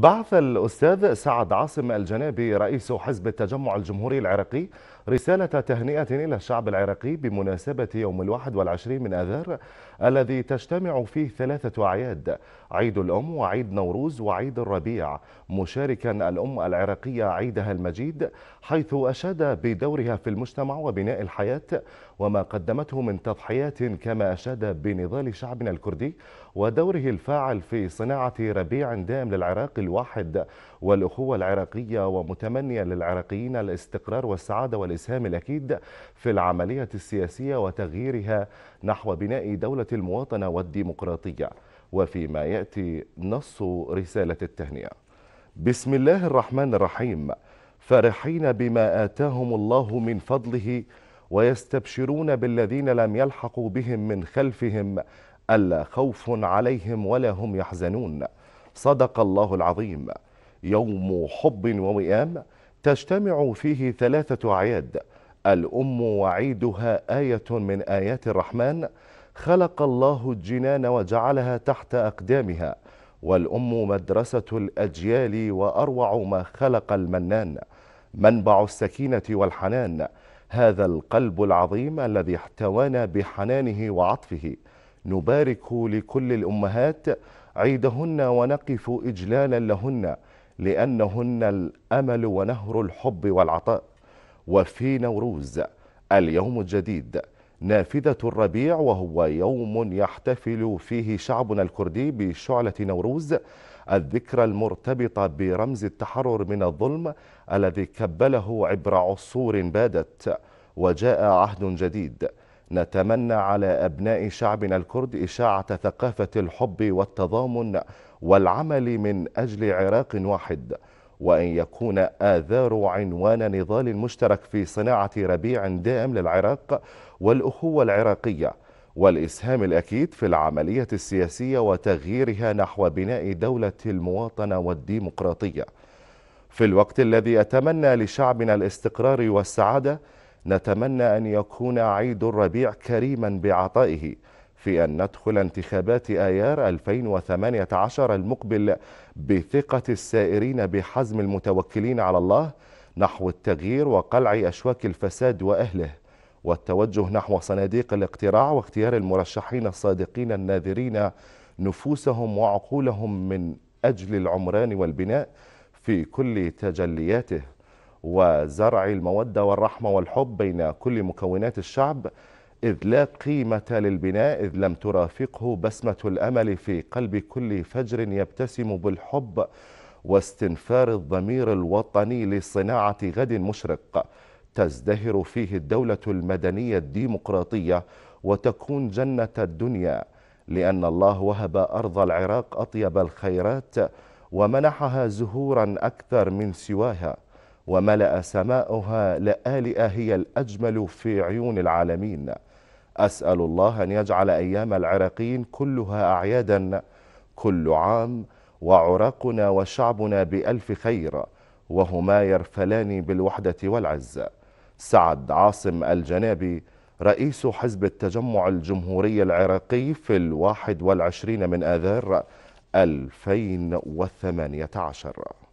بعث الأستاذ سعد عاصم الجنابي رئيس حزب التجمع الجمهوري العراقي رسالة تهنئة إلى الشعب العراقي بمناسبة يوم الواحد والعشرين من آذار الذي تجتمع فيه ثلاثة أعياد عيد الأم وعيد نوروز وعيد الربيع مشاركا الأم العراقية عيدها المجيد حيث أشاد بدورها في المجتمع وبناء الحياة وما قدمته من تضحيات كما أشاد بنضال شعبنا الكردي ودوره الفاعل في صناعة ربيع دام للعراق الواحد والأخوة العراقية ومتمنيا للعراقيين الاستقرار والسعادة والاستقرار الإسهام الأكيد في العملية السياسية وتغييرها نحو بناء دولة المواطنة والديمقراطية وفيما يأتي نص رسالة التهنئة بسم الله الرحمن الرحيم فرحين بما آتاهم الله من فضله ويستبشرون بالذين لم يلحقوا بهم من خلفهم ألا خوف عليهم ولا هم يحزنون صدق الله العظيم يوم حب ووئام تجتمع فيه ثلاثة أعياد الأم وعيدها آية من آيات الرحمن خلق الله الجنان وجعلها تحت أقدامها والأم مدرسة الأجيال وأروع ما خلق المنان منبع السكينة والحنان هذا القلب العظيم الذي احتوانا بحنانه وعطفه نبارك لكل الأمهات عيدهن ونقف إجلالا لهن لأنهن الأمل ونهر الحب والعطاء وفي نوروز اليوم الجديد نافذة الربيع وهو يوم يحتفل فيه شعبنا الكردي بشعلة نوروز الذكرى المرتبطة برمز التحرر من الظلم الذي كبله عبر عصور بادت وجاء عهد جديد نتمنى على أبناء شعبنا الكرد إشاعة ثقافة الحب والتضامن والعمل من أجل عراق واحد وأن يكون آذار عنوان نضال مشترك في صناعة ربيع دائم للعراق والأخوة العراقية والإسهام الأكيد في العملية السياسية وتغييرها نحو بناء دولة المواطنة والديمقراطية في الوقت الذي أتمنى لشعبنا الاستقرار والسعادة نتمنى أن يكون عيد الربيع كريما بعطائه في أن ندخل انتخابات آيار 2018 المقبل بثقة السائرين بحزم المتوكلين على الله نحو التغيير وقلع أشواك الفساد وأهله والتوجه نحو صناديق الاقتراع واختيار المرشحين الصادقين الناذرين نفوسهم وعقولهم من أجل العمران والبناء في كل تجلياته وزرع المودة والرحمة والحب بين كل مكونات الشعب إذ لا قيمة للبناء إذ لم ترافقه بسمة الأمل في قلب كل فجر يبتسم بالحب واستنفار الضمير الوطني لصناعة غد مشرق تزدهر فيه الدولة المدنية الديمقراطية وتكون جنة الدنيا لأن الله وهب أرض العراق أطيب الخيرات ومنحها زهورا أكثر من سواها وملأ سماؤها لآلئة هي الأجمل في عيون العالمين أسأل الله أن يجعل أيام العراقيين كلها أعيادا كل عام وعراقنا وشعبنا بألف خير وهما يرفلان بالوحدة والعز سعد عاصم الجنابي رئيس حزب التجمع الجمهوري العراقي في الواحد والعشرين من آذار 2018